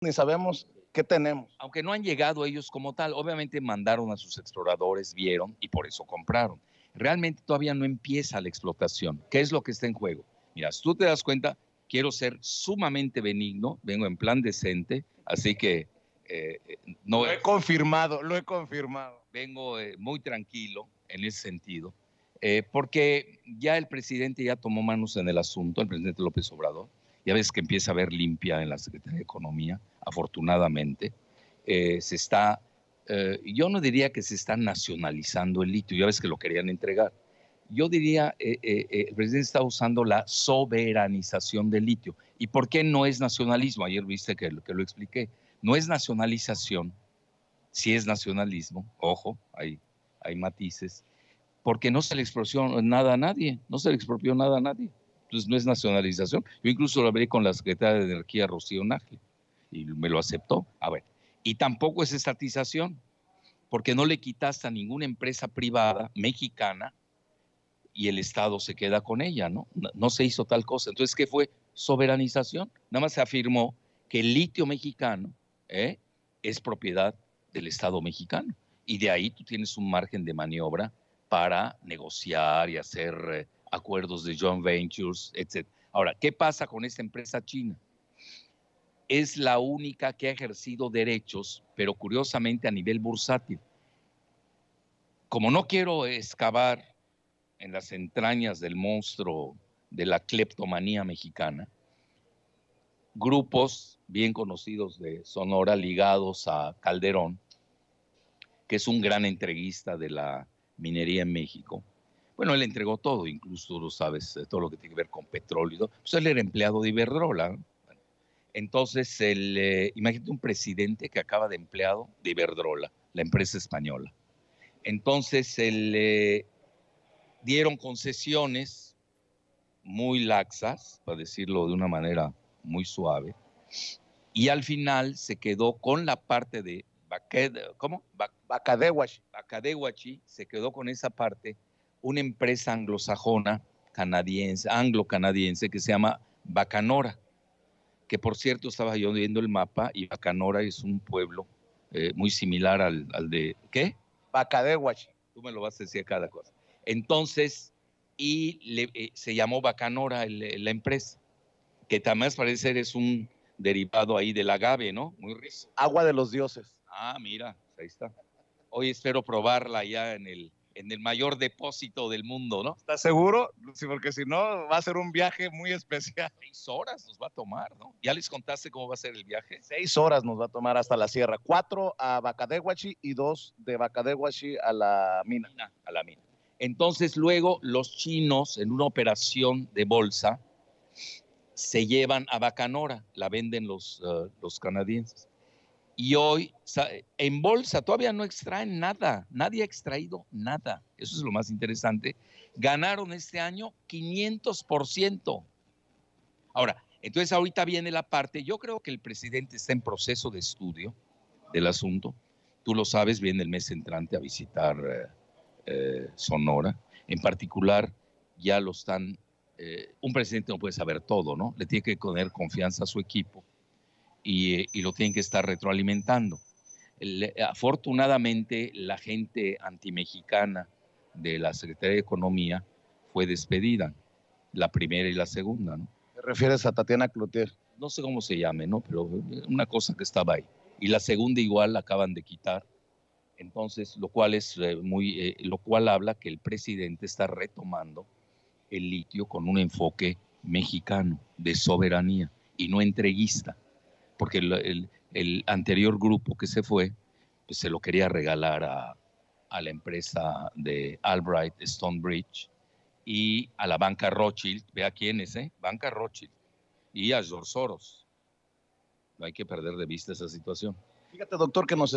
ni sabemos qué tenemos. Aunque no han llegado ellos como tal, obviamente mandaron a sus exploradores, vieron y por eso compraron. Realmente todavía no empieza la explotación. ¿Qué es lo que está en juego? Mira, si tú te das cuenta, quiero ser sumamente benigno, vengo en plan decente, así que eh, no... Lo he confirmado, lo he confirmado. Vengo eh, muy tranquilo en ese sentido, eh, porque ya el presidente ya tomó manos en el asunto, el presidente López Obrador, ya ves que empieza a haber limpia en la Secretaría de Economía, afortunadamente, eh, se está, eh, yo no diría que se está nacionalizando el litio, ya ves que lo querían entregar. Yo diría, que eh, el presidente está usando la soberanización del litio. ¿Y por qué no es nacionalismo? Ayer viste que, que lo expliqué. No es nacionalización, si es nacionalismo, ojo, hay, hay matices, porque no se le expropió nada a nadie, no se le expropió nada a nadie. Entonces pues, no es nacionalización. Yo incluso lo hablé con la secretaria de Energía, Rocío Naje, y me lo aceptó. A ver, y tampoco es estatización, porque no le quitaste a ninguna empresa privada mexicana y el Estado se queda con ella, ¿no? No, se hizo tal cosa. Entonces, ¿qué fue? Soberanización. Nada más se afirmó que el litio mexicano ¿eh? es propiedad del Estado mexicano. Y de ahí tú tienes un margen de maniobra para negociar y hacer eh, acuerdos de joint ventures, etc. Ahora, ¿qué pasa con esta empresa china? Es la única que ha ejercido derechos, pero curiosamente a nivel bursátil. Como no quiero excavar en las entrañas del monstruo de la cleptomanía mexicana, grupos bien conocidos de Sonora ligados a Calderón, que es un gran entreguista de la minería en México, bueno, él entregó todo, incluso tú lo sabes, eh, todo lo que tiene que ver con petróleo. Pues él era empleado de Iberdrola. Entonces, el, eh, imagínate un presidente que acaba de empleado de Iberdrola, la empresa española. Entonces, le eh, dieron concesiones muy laxas, para decirlo de una manera muy suave, y al final se quedó con la parte de, ¿cómo? Bacadehuachi. Bacadehuachi se quedó con esa parte una empresa anglosajona, canadiense, anglo-canadiense, que se llama Bacanora, que por cierto estaba yo viendo el mapa y Bacanora es un pueblo eh, muy similar al, de, ¿qué? Bacadehuachi. Tú me lo vas a decir cada cosa. Entonces, y eh, se llamó Bacanora eh, la empresa, que también parece ser es un derivado ahí del agave, ¿no? Muy rico. Agua de los dioses. Ah, mira, ahí está. Hoy espero probarla ya en el en el mayor depósito del mundo, ¿no? ¿Estás seguro? Sí, porque si no, va a ser un viaje muy especial. Seis horas nos va a tomar, ¿no? ¿Ya les contaste cómo va a ser el viaje? Seis horas nos va a tomar hasta la sierra. Cuatro a Bacadehuachi y dos de Bacadehuachi a la mina. A la mina. Entonces luego los chinos en una operación de bolsa se llevan a Bacanora, la venden los, eh, los canadienses. Y hoy en bolsa todavía no extraen nada, nadie ha extraído nada. Eso es lo más interesante. Ganaron este año 500%. Ahora, entonces ahorita viene la parte, yo creo que el presidente está en proceso de estudio del asunto. Tú lo sabes, viene el mes entrante a visitar eh, eh, Sonora. En particular, ya lo están, eh, un presidente no puede saber todo, ¿no? Le tiene que poner confianza a su equipo y, lo tienen que estar retroalimentando. afortunadamente, la gente antimexicana de la Secretaría de Economía fue despedida, la primera y la segunda, ¿no? ¿Te refieres a Tatiana Clotier? No sé cómo se llame, ¿no? Pero una cosa que estaba ahí. Y la segunda igual la acaban de quitar. Entonces, lo cual es eh, muy, eh, lo cual habla que el presidente está retomando el litio con un enfoque mexicano de soberanía y no entreguista porque el, anterior grupo que se fue pues se lo quería regalar a, la empresa de Albright Stonebridge y a la banca Rothschild, vea quién es, ¿eh? Banca Rothschild y a George Soros. No hay que perder de vista esa situación. Fíjate, doctor, que nos